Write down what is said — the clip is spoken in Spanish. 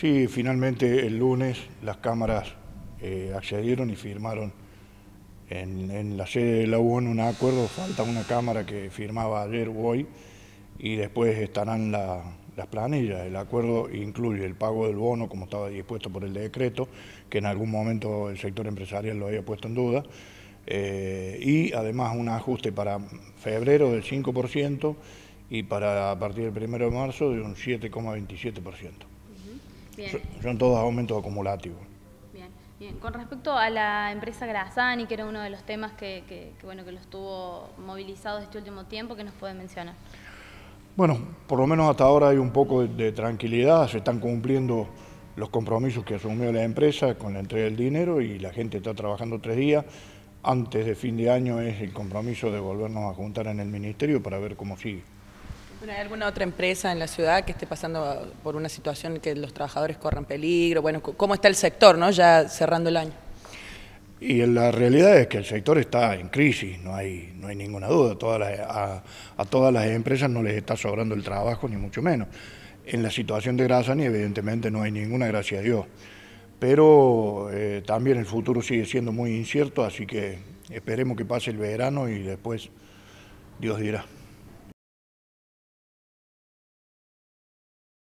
Sí, finalmente el lunes las cámaras eh, accedieron y firmaron en, la sede de la UN un acuerdo, falta una cámara que firmaba ayer o hoy y después estarán las planillas. El acuerdo incluye el pago del bono como estaba dispuesto por el decreto, que en algún momento el sector empresarial lo había puesto en duda, eh, y además un ajuste para febrero del 5% y para a partir del 1 de marzo de un 7,27%. Son todos aumentos acumulativos. Bien, Con respecto a la empresa Grazani, que era uno de los temas que, bueno, que los tuvo movilizados este último tiempo, ¿qué nos puede mencionar? Bueno, por lo menos hasta ahora hay un poco de, de, tranquilidad, se están cumpliendo los compromisos que asumió la empresa con la entrega del dinero y la gente está trabajando tres días. Antes de fin de año es el compromiso de volvernos a juntar en el ministerio para ver cómo sigue. ¿Hay alguna otra empresa en la ciudad que esté pasando por una situación que los trabajadores corran peligro? Bueno, ¿cómo está el sector, no? Ya cerrando el año. Y la realidad es que el sector está en crisis, no hay, no hay ninguna duda. a, todas las empresas no les está sobrando el trabajo, ni mucho menos. En la situación de Grazani, evidentemente, no hay ninguna, gracias a Dios. Pero eh, también el futuro sigue siendo muy incierto, así que esperemos que pase el verano y después Dios dirá.